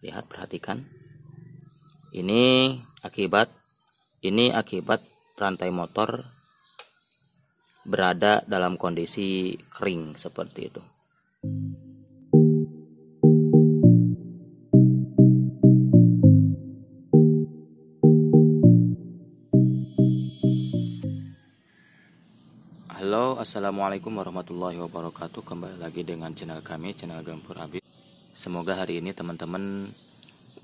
lihat perhatikan ini akibat ini akibat rantai motor berada dalam kondisi kering seperti itu. Halo, assalamualaikum warahmatullahi wabarakatuh. Kembali lagi dengan channel kami, channel Gempur Abid Semoga hari ini teman-teman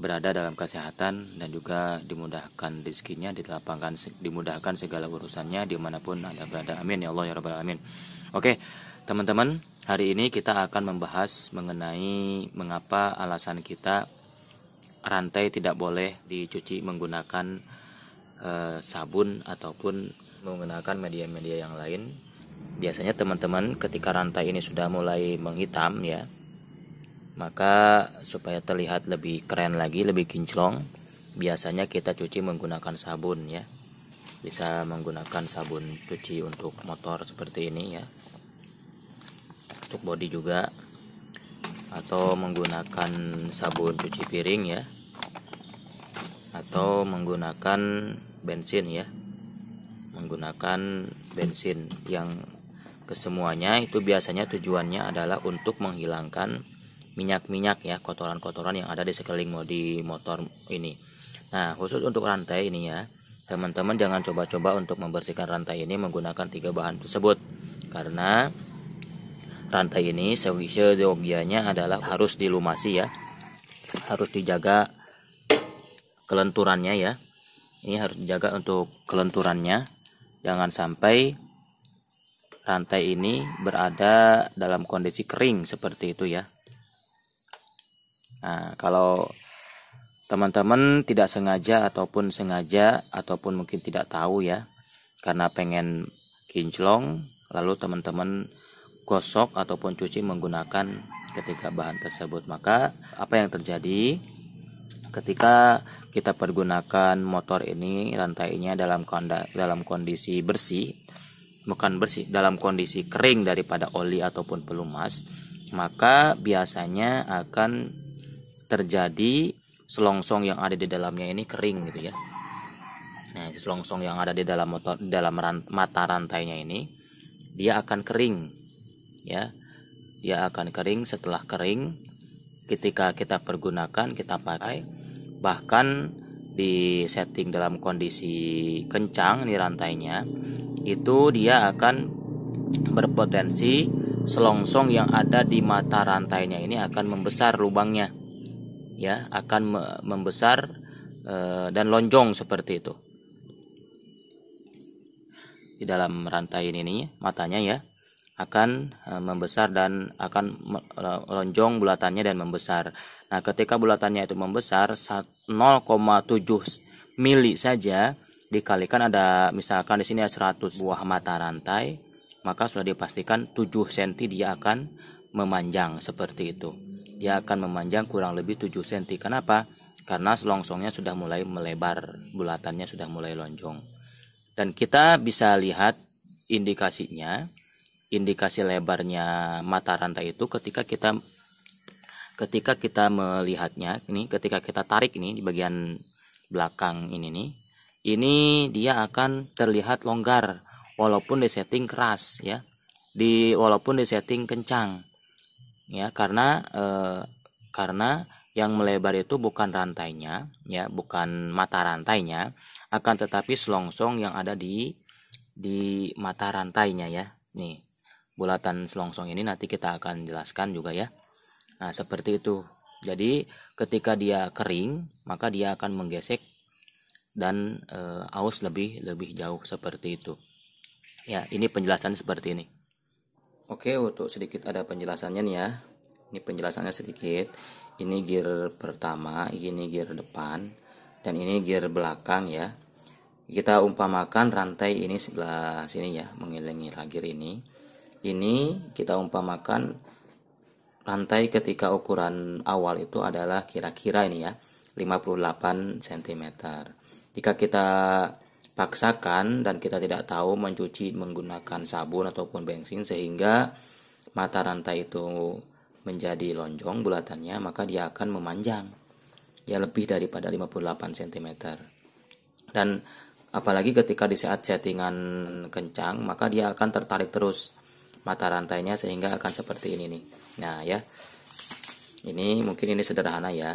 berada dalam kesehatan dan juga dimudahkan rezekinya, dilapangkan dimudahkan segala urusannya dimanapun anda berada. Amin ya Allah ya rabbal alamin. Oke, teman-teman, hari ini kita akan membahas mengenai mengapa alasan kita rantai tidak boleh dicuci menggunakan e, sabun ataupun menggunakan media-media yang lain. Biasanya teman-teman ketika rantai ini sudah mulai menghitam ya, maka supaya terlihat lebih keren lagi lebih kinclong biasanya kita cuci menggunakan sabun ya bisa menggunakan sabun cuci untuk motor seperti ini ya untuk body juga atau menggunakan sabun cuci piring ya atau menggunakan bensin ya menggunakan bensin yang kesemuanya itu biasanya tujuannya adalah untuk menghilangkan minyak-minyak ya kotoran-kotoran yang ada di sekeliling di motor ini nah khusus untuk rantai ini ya teman-teman jangan coba-coba untuk membersihkan rantai ini menggunakan tiga bahan tersebut karena rantai ini seyogianya adalah harus dilumasi ya harus dijaga kelenturannya ya ini harus dijaga untuk kelenturannya jangan sampai rantai ini berada dalam kondisi kering seperti itu ya Nah, kalau teman-teman tidak sengaja ataupun sengaja ataupun mungkin tidak tahu ya karena pengen kinclong lalu teman-teman gosok ataupun cuci menggunakan ketika bahan tersebut maka apa yang terjadi ketika kita pergunakan motor ini rantainya dalam konda, dalam kondisi bersih bukan bersih dalam kondisi kering daripada oli ataupun pelumas maka biasanya akan terjadi selongsong yang ada di dalamnya ini kering gitu ya. Nah, selongsong yang ada di dalam motor dalam ran, mata rantainya ini dia akan kering ya. Dia akan kering setelah kering ketika kita pergunakan, kita pakai bahkan di setting dalam kondisi kencang ini rantainya itu dia akan berpotensi selongsong yang ada di mata rantainya ini akan membesar lubangnya ya akan membesar e, dan lonjong seperti itu di dalam rantai ini matanya ya akan e, membesar dan akan eh, lonjong bulatannya dan membesar. Nah, ketika bulatannya itu membesar 0,7 mili saja dikalikan ada misalkan di sini 100 buah mata rantai, maka sudah dipastikan 7 cm dia akan memanjang seperti itu dia akan memanjang kurang lebih 7 cm. Kenapa? Karena selongsongnya sudah mulai melebar, bulatannya sudah mulai lonjong. Dan kita bisa lihat indikasinya, indikasi lebarnya mata rantai itu ketika kita ketika kita melihatnya ini ketika kita tarik ini di bagian belakang ini nih ini dia akan terlihat longgar walaupun di setting keras ya di walaupun di setting kencang ya karena e, karena yang melebar itu bukan rantainya ya bukan mata rantainya akan tetapi selongsong yang ada di di mata rantainya ya nih bulatan selongsong ini nanti kita akan jelaskan juga ya nah seperti itu jadi ketika dia kering maka dia akan menggesek dan e, aus lebih lebih jauh seperti itu ya ini penjelasan seperti ini Oke, untuk sedikit ada penjelasannya nih ya. Ini penjelasannya sedikit. Ini gear pertama, ini gear depan, dan ini gear belakang ya. Kita umpamakan rantai ini sebelah sini ya, mengelilingi gear ini. Ini kita umpamakan rantai ketika ukuran awal itu adalah kira-kira ini ya, 58 cm. Jika kita paksakan dan kita tidak tahu mencuci menggunakan sabun ataupun bensin sehingga mata rantai itu menjadi lonjong bulatannya maka dia akan memanjang ya lebih daripada 58 cm dan apalagi ketika di saat settingan kencang maka dia akan tertarik terus mata rantainya sehingga akan seperti ini nih nah ya ini mungkin ini sederhana ya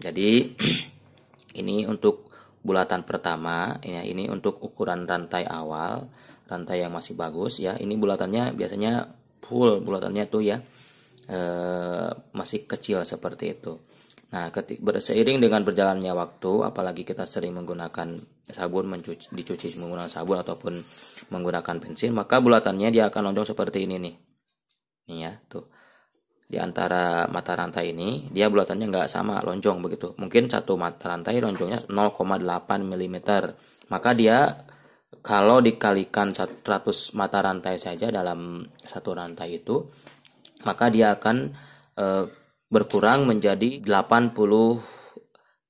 jadi ini untuk bulatan pertama ya ini untuk ukuran rantai awal rantai yang masih bagus ya ini bulatannya biasanya full bulatannya tuh ya e, masih kecil seperti itu nah ketik berseiring dengan berjalannya waktu apalagi kita sering menggunakan sabun mencuci, dicuci menggunakan sabun ataupun menggunakan bensin maka bulatannya dia akan lonjong seperti ini nih ini ya tuh di antara mata rantai ini dia bulatannya nggak sama lonjong begitu mungkin satu mata rantai lonjongnya 0,8 mm maka dia kalau dikalikan 100 mata rantai saja dalam satu rantai itu maka dia akan e, berkurang menjadi 80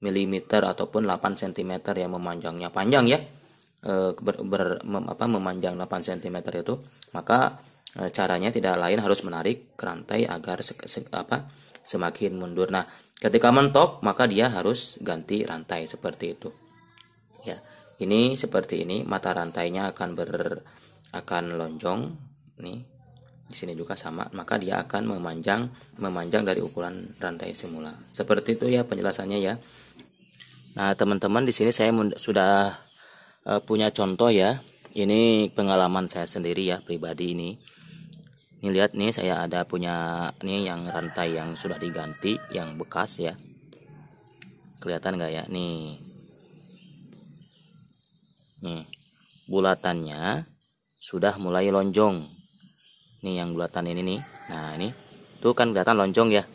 mm ataupun 8 cm yang memanjangnya panjang ya e, ber, ber mem, apa memanjang 8 cm itu maka Eh, caranya tidak lain harus menarik rantai agar se se apa semakin mundur. Nah, ketika mentok maka dia harus ganti rantai seperti itu. Ya, ini seperti ini mata rantainya akan ber akan lonjong nih di sini juga sama maka dia akan memanjang memanjang dari ukuran rantai semula seperti itu ya penjelasannya ya nah teman-teman di sini saya sudah uh, punya contoh ya ini pengalaman saya sendiri ya pribadi ini ini lihat nih saya ada punya nih yang rantai yang sudah diganti yang bekas ya kelihatan nggak ya nih nih bulatannya sudah mulai lonjong nih yang bulatan ini nih nah ini tuh kan kelihatan lonjong ya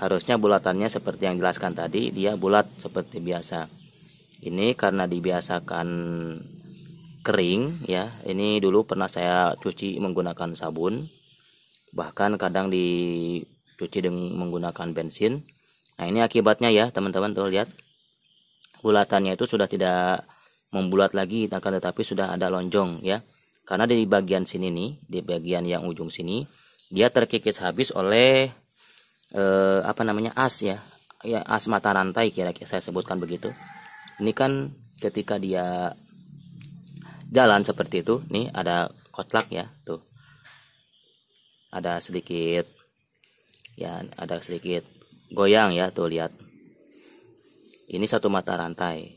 harusnya bulatannya seperti yang jelaskan tadi dia bulat seperti biasa ini karena dibiasakan kering ya. Ini dulu pernah saya cuci menggunakan sabun. Bahkan kadang dicuci dengan menggunakan bensin. Nah, ini akibatnya ya, teman-teman tuh lihat. Bulatannya itu sudah tidak membulat lagi, akan tetapi sudah ada lonjong ya. Karena di bagian sini nih, di bagian yang ujung sini, dia terkikis habis oleh eh, apa namanya as ya, ya as mata rantai kira-kira saya sebutkan begitu. Ini kan ketika dia jalan seperti itu nih ada kotlak ya tuh ada sedikit ya ada sedikit goyang ya tuh lihat ini satu mata rantai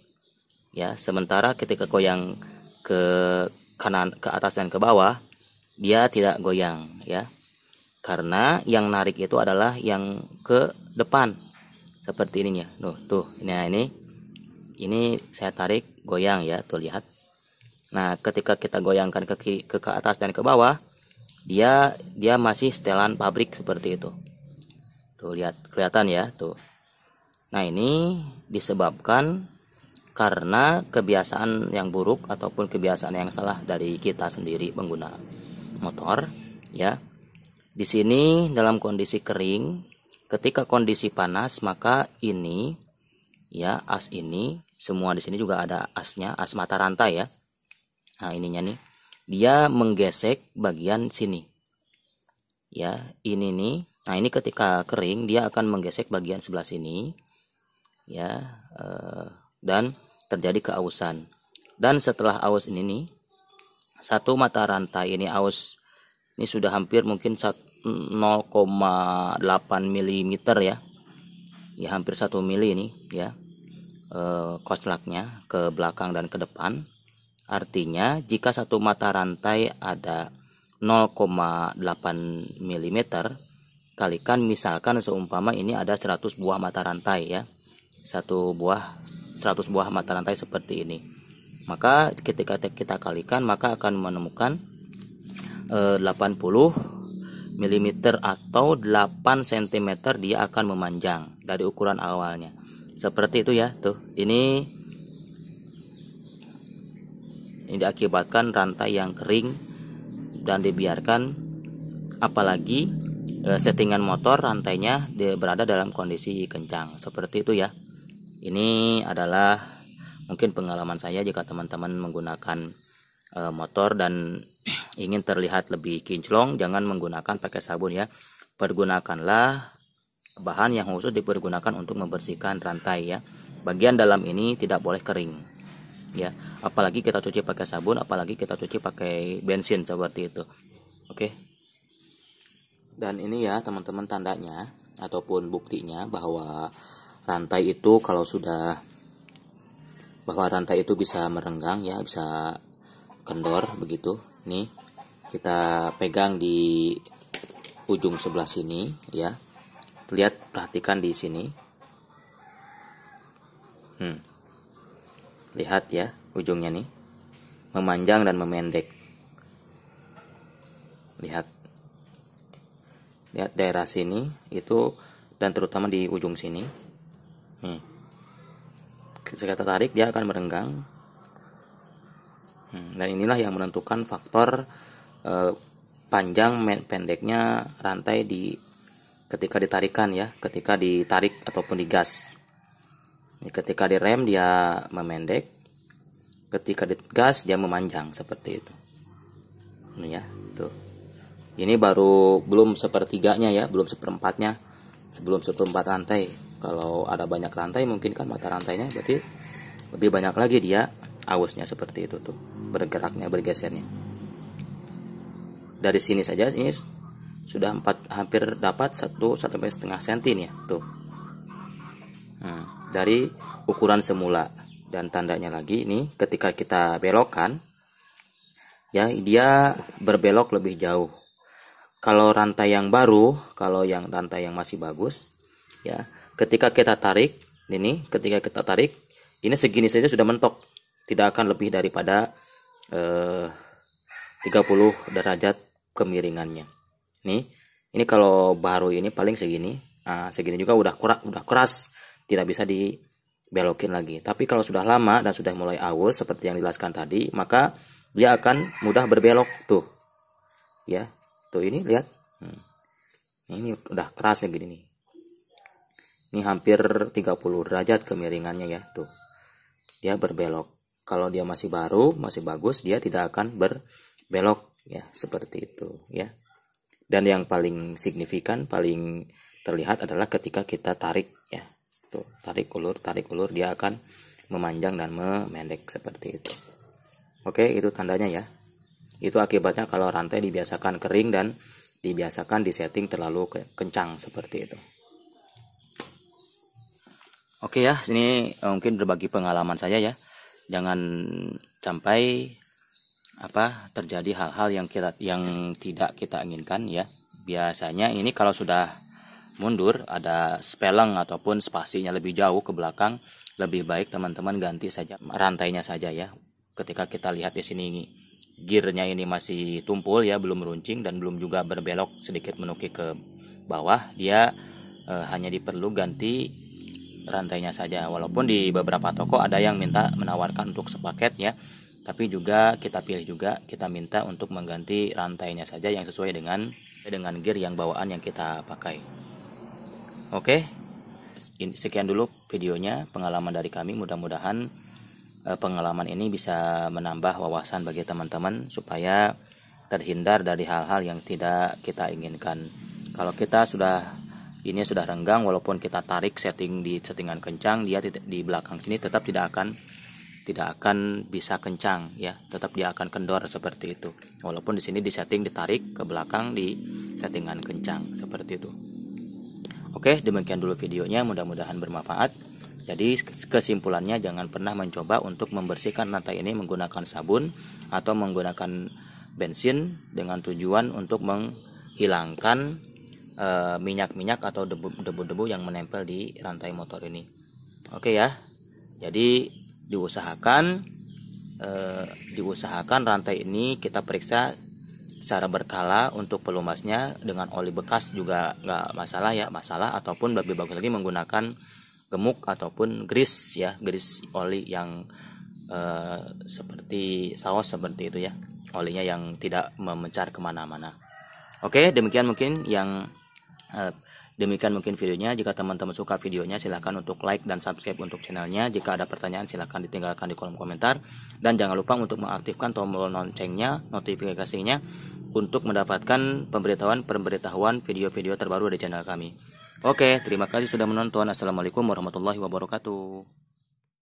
ya sementara ketika goyang ke kanan ke atas dan ke bawah dia tidak goyang ya karena yang narik itu adalah yang ke depan seperti ini ya. tuh tuh nah ini ini saya tarik goyang ya tuh lihat Nah, ketika kita goyangkan ke ke, ke atas dan ke bawah, dia dia masih setelan pabrik seperti itu. Tuh lihat kelihatan ya, tuh. Nah, ini disebabkan karena kebiasaan yang buruk ataupun kebiasaan yang salah dari kita sendiri pengguna motor ya. Di sini dalam kondisi kering, ketika kondisi panas maka ini ya as ini semua di sini juga ada asnya, as mata rantai ya nah ininya nih dia menggesek bagian sini ya ini nih nah ini ketika kering dia akan menggesek bagian sebelah sini ya eh, dan terjadi keausan dan setelah aus ini nih satu mata rantai ini aus ini sudah hampir mungkin 0,8 mm ya ya hampir satu mili ini ya e, koslaknya ke belakang dan ke depan Artinya, jika satu mata rantai ada 0,8 mm, kalikan misalkan seumpama ini ada 100 buah mata rantai ya. Satu buah 100 buah mata rantai seperti ini. Maka ketika kita kalikan maka akan menemukan 80 eh, mm atau 8 cm dia akan memanjang dari ukuran awalnya. Seperti itu ya, tuh. Ini ini diakibatkan rantai yang kering dan dibiarkan apalagi e, settingan motor rantainya berada dalam kondisi kencang. Seperti itu ya. Ini adalah mungkin pengalaman saya jika teman-teman menggunakan e, motor dan ingin terlihat lebih kinclong, jangan menggunakan pakai sabun ya. Pergunakanlah bahan yang khusus dipergunakan untuk membersihkan rantai ya. Bagian dalam ini tidak boleh kering ya apalagi kita cuci pakai sabun apalagi kita cuci pakai bensin seperti itu oke dan ini ya teman-teman tandanya ataupun buktinya bahwa rantai itu kalau sudah bahwa rantai itu bisa merenggang ya bisa kendor begitu nih kita pegang di ujung sebelah sini ya lihat perhatikan di sini hmm lihat ya ujungnya nih memanjang dan memendek lihat lihat daerah sini itu dan terutama di ujung sini hmm. ketika tertarik dia akan merenggang hmm, dan inilah yang menentukan faktor eh, panjang pendeknya rantai di ketika ditarikan ya ketika ditarik ataupun digas ketika direm dia memendek ketika gas dia memanjang seperti itu ini ya tuh ini baru belum sepertiganya ya belum seperempatnya sebelum seperempat rantai kalau ada banyak rantai mungkin kan mata rantainya berarti lebih banyak lagi dia ausnya seperti itu tuh bergeraknya bergesernya dari sini saja ini sudah empat hampir dapat satu sampai setengah senti nih ya, tuh dari ukuran semula dan tandanya lagi ini ketika kita belokkan ya dia berbelok lebih jauh kalau rantai yang baru kalau yang rantai yang masih bagus ya ketika kita tarik ini ketika kita tarik ini segini saja sudah mentok tidak akan lebih daripada eh, 30 derajat kemiringannya nih ini kalau baru ini paling segini nah, segini juga udah kurang udah keras tidak bisa dibelokin lagi. Tapi kalau sudah lama dan sudah mulai awal seperti yang dijelaskan tadi, maka dia akan mudah berbelok tuh. Ya, tuh ini lihat. Hmm. Ini udah keras kerasnya begini Ini hampir 30 derajat kemiringannya ya, tuh. Dia berbelok. Kalau dia masih baru, masih bagus, dia tidak akan berbelok ya, seperti itu ya. Dan yang paling signifikan, paling terlihat adalah ketika kita tarik ya tuh gitu. tarik ulur tarik ulur dia akan memanjang dan memendek seperti itu oke itu tandanya ya itu akibatnya kalau rantai dibiasakan kering dan dibiasakan disetting terlalu kencang seperti itu oke ya sini eh, mungkin berbagi pengalaman saya ya jangan sampai apa terjadi hal-hal yang kita yang tidak kita inginkan ya biasanya ini kalau sudah mundur, ada speleng ataupun spasinya lebih jauh ke belakang, lebih baik teman-teman ganti saja rantainya saja ya. Ketika kita lihat di sini gearnya ini masih tumpul ya, belum runcing dan belum juga berbelok sedikit menuki ke bawah, dia e, hanya diperlu ganti rantainya saja. Walaupun di beberapa toko ada yang minta menawarkan untuk sepaket ya, tapi juga kita pilih juga kita minta untuk mengganti rantainya saja yang sesuai dengan dengan gear yang bawaan yang kita pakai. Oke, sekian dulu videonya, pengalaman dari kami. Mudah-mudahan eh, pengalaman ini bisa menambah wawasan bagi teman-teman supaya terhindar dari hal-hal yang tidak kita inginkan. Kalau kita sudah ini sudah renggang walaupun kita tarik setting di settingan kencang dia di belakang sini tetap tidak akan tidak akan bisa kencang ya tetap dia akan kendor seperti itu walaupun di sini di setting ditarik ke belakang di settingan kencang seperti itu Oke, demikian dulu videonya, mudah-mudahan bermanfaat. Jadi kesimpulannya jangan pernah mencoba untuk membersihkan lantai ini menggunakan sabun atau menggunakan bensin dengan tujuan untuk menghilangkan eh, minyak-minyak uh, atau debu-debu yang menempel di rantai motor ini. Oke ya. Jadi diusahakan uh, diusahakan rantai ini kita periksa secara berkala untuk pelumasnya dengan oli bekas juga nggak masalah ya masalah ataupun lebih bagus lagi menggunakan gemuk ataupun grease ya grease oli yang eh, seperti saus seperti itu ya olinya yang tidak memencar kemana-mana oke demikian mungkin yang eh, Demikian mungkin videonya. Jika teman-teman suka videonya, silahkan untuk like dan subscribe untuk channelnya. Jika ada pertanyaan, silahkan ditinggalkan di kolom komentar. Dan jangan lupa untuk mengaktifkan tombol loncengnya, notifikasinya, untuk mendapatkan pemberitahuan-pemberitahuan video-video terbaru dari channel kami. Oke, terima kasih sudah menonton. Assalamualaikum warahmatullahi wabarakatuh.